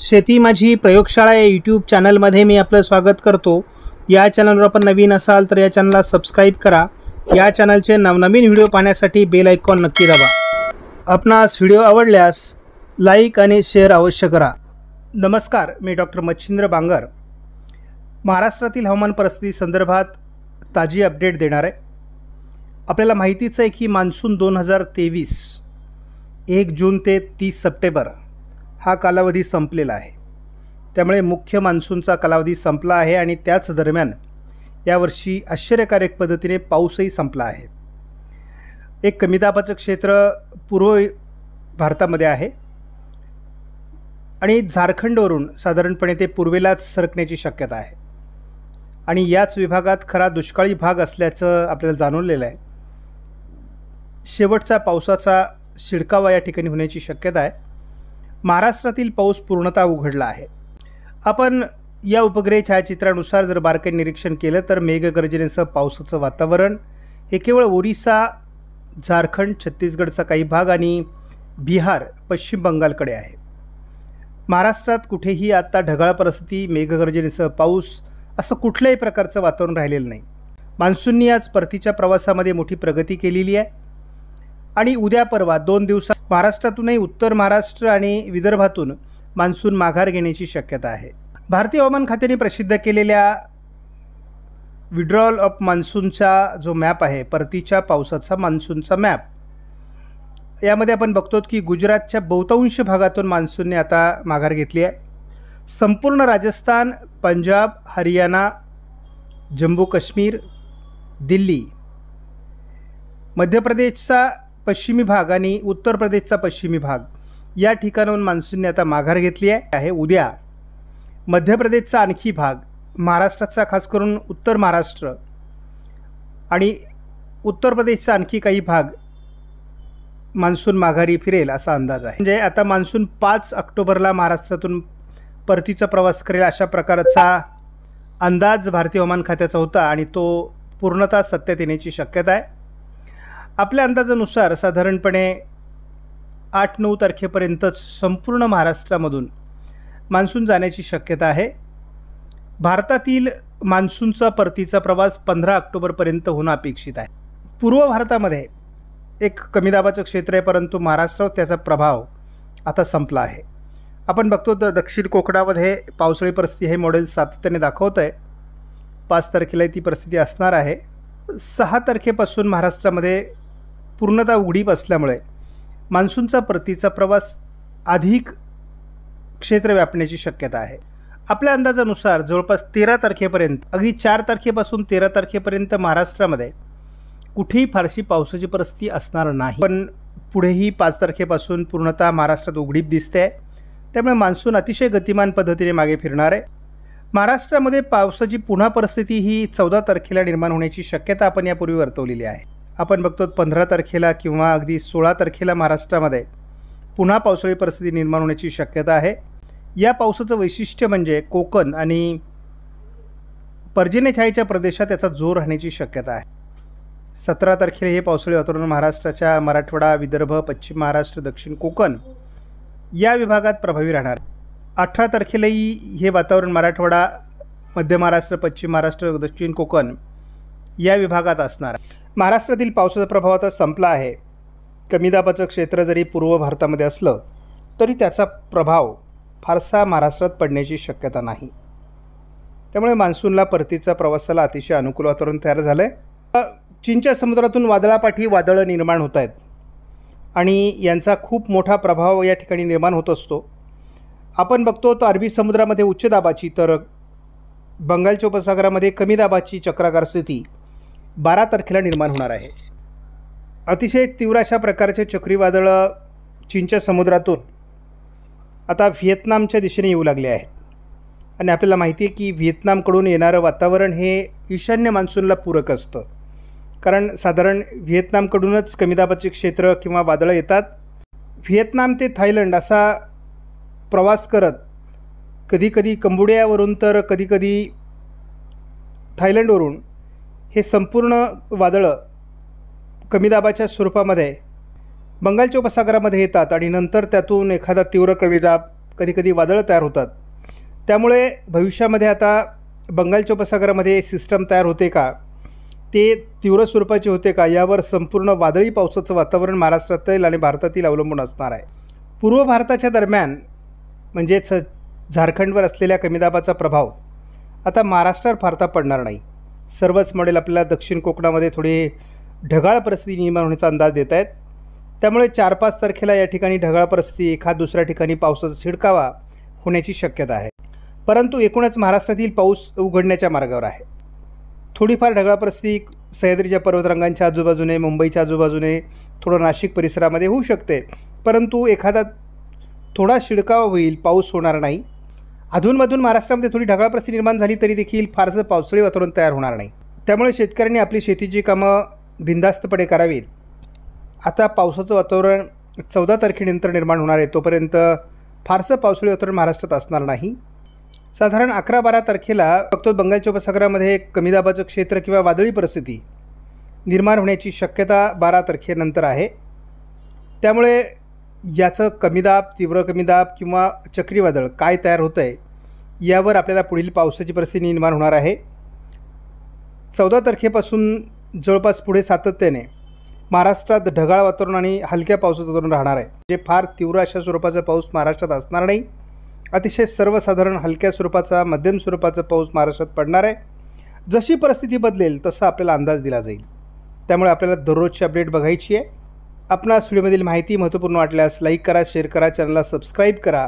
शेती माझी प्रयोगशाळा या यूट्यूब चॅनलमध्ये मी आपलं स्वागत करतो या चॅनलवर आपण नवीन असाल तर या चॅनलला सबस्क्राईब करा या चॅनलचे नवनवीन व्हिडिओ पाहण्यासाठी बेल आयकॉन नक्की दाबा आपणास व्हिडिओ आवडल्यास लाईक आणि शेअर अवश्य करा नमस्कार मी डॉक्टर मच्छिंद्र बांगर महाराष्ट्रातील हवामान परिस्थिती संदर्भात ताजी अपडेट देणार आहे आपल्याला माहितीच आहे की मान्सून दोन हजार तेवीस एक जून ते तीस सप्टेंबर हा कालावधी संपलेला आहे त्यामुळे मुख्य मान्सूनचा कालावधी संपला आहे आणि त्याच दरम्यान यावर्षी आश्चर्यकारक पद्धतीने पाऊसही संपला आहे एक कमी दाबाचं क्षेत्र पूर्व भारतामध्ये आहे आणि झारखंडवरून साधारणपणे ते पूर्वेलाच सरकण्याची शक्यता आहे आणि याच विभागात खरा दुष्काळी भाग असल्याचं आपल्याला जाणवलेलं आहे शेवटचा पावसाचा शिडकावा या ठिकाणी होण्याची शक्यता आहे महाराष्ट्रातील पाऊस पूर्णतः उघडला आहे आपण या उपग्रह छायाचित्रानुसार जर बारकाईने निरीक्षण केलं तर मेघगर्जनेसह पावसाचं वातावरण हे केवळ ओरिसा झारखंड छत्तीसगडचा काही भाग आणि बिहार पश्चिम बंगालकडे आहे महाराष्ट्रात कुठेही आत्ता ढगाळ परिस्थिती मेघगर्जनेसह पाऊस असं कुठल्याही प्रकारचं वातावरण राहिलेलं नाही मान्सूननी आज परतीच्या प्रवासामध्ये मोठी प्रगती केलेली आहे आणि उद्या परवा दोन दिवसात महाराष्ट्रातूनही उत्तर महाराष्ट्र आणि विदर्भातून मान्सून माघार घेण्याची शक्यता आहे भारतीय हवामान खात्याने प्रसिद्ध केलेल्या विड्रॉल ऑफ मान्सूनचा जो मॅप आहे परतीच्या पावसाचा मान्सूनचा मॅप यामध्ये आपण बघतो की गुजरातच्या बहुतांश भागातून मान्सूनने आता माघार घेतली आहे संपूर्ण राजस्थान पंजाब हरियाणा जम्मू काश्मीर दिल्ली मध्य प्रदेशचा पश्चिमी भाग आणि उत्तर प्रदेशचा पश्चिमी भाग या ठिकाणाहून मान्सूनने आता माघार घेतली आहे उद्या मध्य प्रदेशचा आणखी भाग महाराष्ट्राचा खास करून उत्तर महाराष्ट्र आणि उत्तर प्रदेशचा आणखी काही भाग मान्सून माघारी फिरेल असा अंदाज आहे म्हणजे आता मान्सून पाच ऑक्टोबरला महाराष्ट्रातून परतीचा प्रवास करेल अशा प्रकारचा अंदाज भारतीय हवामान खात्याचा होता आणि तो पूर्णतः सत्यात येण्याची शक्यता आहे आपल्या अंदाजानुसार साधारणपणे आठ नऊ तारखेपर्यंतच संपूर्ण महाराष्ट्रामधून मान्सून जाण्याची शक्यता आहे भारतातील मान्सूनचा परतीचा प्रवास पंधरा ऑक्टोबरपर्यंत होणं अपेक्षित आहे पूर्व भारतामध्ये एक कमी दाबाचं क्षेत्र आहे परंतु महाराष्ट्रावर त्याचा प्रभाव आता संपला आहे आपण बघतो तर दक्षिण कोकणामध्ये पावसाळी परिस्थिती हे मॉडेल सातत्याने दाखवत आहे पाच तारखेला ती परिस्थिती असणार आहे सहा तारखेपासून महाराष्ट्रामध्ये पूर्णतः उघडीप असल्यामुळे मान्सूनचा परतीचा प्रवास अधिक क्षेत्र व्यापण्याची शक्यता आहे आपल्या अंदाजानुसार जवळपास तेरा तारखेपर्यंत अगदी चार तारखेपासून तेरा तारखेपर्यंत महाराष्ट्रामध्ये कुठेही फारशी पावसाची परिस्थिती असणार नाही पण पुढेही पाच तारखेपासून पूर्णतः महाराष्ट्रात उघडीप दिसते आहे त्यामुळे मान्सून अतिशय गतिमान पद्धतीने मागे फिरणार आहे महाराष्ट्रामध्ये पावसाची पुन्हा परिस्थिती ही चौदा तारखेला निर्माण होण्याची शक्यता आपण यापूर्वी वर्तवलेली आहे आपण बघतो पंधरा तारखेला किंवा अगदी सोळा तारखेला महाराष्ट्रामध्ये पुन्हा पावसाळी परिस्थिती निर्माण होण्याची शक्यता आहे या पावसाचं वैशिष्ट्य म्हणजे कोकण आणि पर्जन्यछायेच्या प्रदेशात याचा जोर राहण्याची शक्यता आहे सतरा तारखेला हे पावसाळी वातावरण महाराष्ट्राच्या मराठवाडा विदर्भ पश्चिम महाराष्ट्र दक्षिण कोकण या विभागात प्रभावी राहणार अठरा तारखेलाही हे वातावरण मराठवाडा मध्य महाराष्ट्र पश्चिम महाराष्ट्र दक्षिण कोकण या विभागात असणार महाराष्ट्रातील पावसाचा प्रभाव आता संपला आहे कमी दाबाचं क्षेत्र जरी पूर्व भारतामध्ये असलं तरी त्याचा प्रभाव फारसा महाराष्ट्रात पडण्याची शक्यता नाही त्यामुळे मान्सूनला परतीचा प्रवासाला अतिशय अनुकूल वातावरण तयार झालं आहे चीनच्या समुद्रातून वादळापाठी वादळं निर्माण होत आहेत आणि यांचा खूप मोठा प्रभाव या ठिकाणी निर्माण होत असतो आपण बघतो तर अरबी समुद्रामध्ये उच्च दाबाची तर बंगालच्या उपसागरामध्ये कमी दाबाची चक्राकार स्थिती बारा तारखेला निर्माण होणार आहे अतिशय तीव्र अशा प्रकारचे चक्रीवादळं चीनच्या समुद्रातून आता व्हिएतनामच्या दिशेने येऊ लागले आहेत आणि आपल्याला माहिती आहे की व्हिएतनामकडून येणारं वातावरण हे ईशान्य मान्सूनला पूरक असतं कारण साधारण व्हिएतनामकडूनच कमी दाबाचे क्षेत्र किंवा वादळं येतात व्हिएतनाम ते थायलंड असा प्रवास करत कधीकधी कंबोडियावरून तर कधीकधी थायलंडवरून हे संपूर्ण वादळं कमी दाबाच्या स्वरूपामध्ये बंगालच्या उपसागरामध्ये येतात आणि नंतर त्यातून एखादा तीव्र कमी दाब कधीकधी वादळं तयार होतात त्यामुळे भविष्यामध्ये आता बंगालच्या उपसागरामध्ये सिस्टम तयार होते का ते तीव्र स्वरूपाचे होते का यावर संपूर्ण वादळी पावसाचं वातावरण महाराष्ट्रातील आणि भारतातील अवलंबून असणार आहे पूर्व भारताच्या दरम्यान म्हणजेच झारखंडवर असलेल्या कमी दाबाचा प्रभाव आता महाराष्ट्रावर फारता पडणार नाही सर्वच मॉडेल आपल्याला दक्षिण कोकणामध्ये थोडी ढगाळ परिस्थिती निर्माण होण्याचा अंदाज देत आहेत त्यामुळे चार पाच तारखेला या ठिकाणी ढगाळ परिस्थिती एखाद दुसऱ्या ठिकाणी पावसाचा शिडकावा होण्याची शक्यता आहे परंतु एकूणच महाराष्ट्रातील पाऊस उघडण्याच्या मार्गावर आहे थोडीफार ढगाळ परिस्थिती सह्याद्रीच्या पर्वतरंगांच्या आजूबाजूने मुंबईच्या आजूबाजूने थोडं नाशिक परिसरामध्ये होऊ शकते परंतु एखादा थोडा शिडकावा होईल पाऊस होणार नाही अधूनमधून महाराष्ट्रामध्ये थोडी ढगाळ परिस्थिती निर्माण झाली तरी देखील फारसं पावसाळी वातावरण तयार होणार नाही त्यामुळे शेतकऱ्यांनी आपली शेतीची कामं बिंदास्तपणे करावीत आता पावसाचं वातावरण चौदा तारखेनंतर निर्माण होणार आहे तोपर्यंत फारसं पावसाळी वातावरण महाराष्ट्रात असणार नाही साधारण अकरा बारा तारखेला फक्त बंगालच्या उपसागरामध्ये कमी दाबाचं क्षेत्र किंवा वादळी परिस्थिती निर्माण होण्याची शक्यता बारा तारखेनंतर आहे त्यामुळे याचं कमी दाब तीव्र कमी दाब किंवा चक्रीवादळ काय तयार होतं आहे यावर आपल्याला पुढील पावसाची परिस्थिती निर्माण होणार आहे चौदा तारखेपासून जवळपास पुढे सातत्याने महाराष्ट्रात ढगाळ वातावरण आणि हलक्या पावसाचं वातावरण राहणार आहे जे फार तीव्र अशा स्वरूपाचा पाऊस महाराष्ट्रात असणार नाही अतिशय सर्वसाधारण हलक्या स्वरूपाचा मध्यम स्वरूपाचा पाऊस महाराष्ट्रात पडणार आहे जशी परिस्थिती बदलेल तसा आपल्याला अंदाज दिला जाईल त्यामुळे आपल्याला दररोजची अपडेट बघायची आहे आपणास व्हिडिओमधील माहिती महत्त्वपूर्ण वाटल्यास लाईक करा शेअर करा चॅनलला सबस्क्राईब करा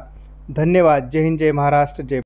धन्यवाद जय हिंद जय महाराष्ट्र जय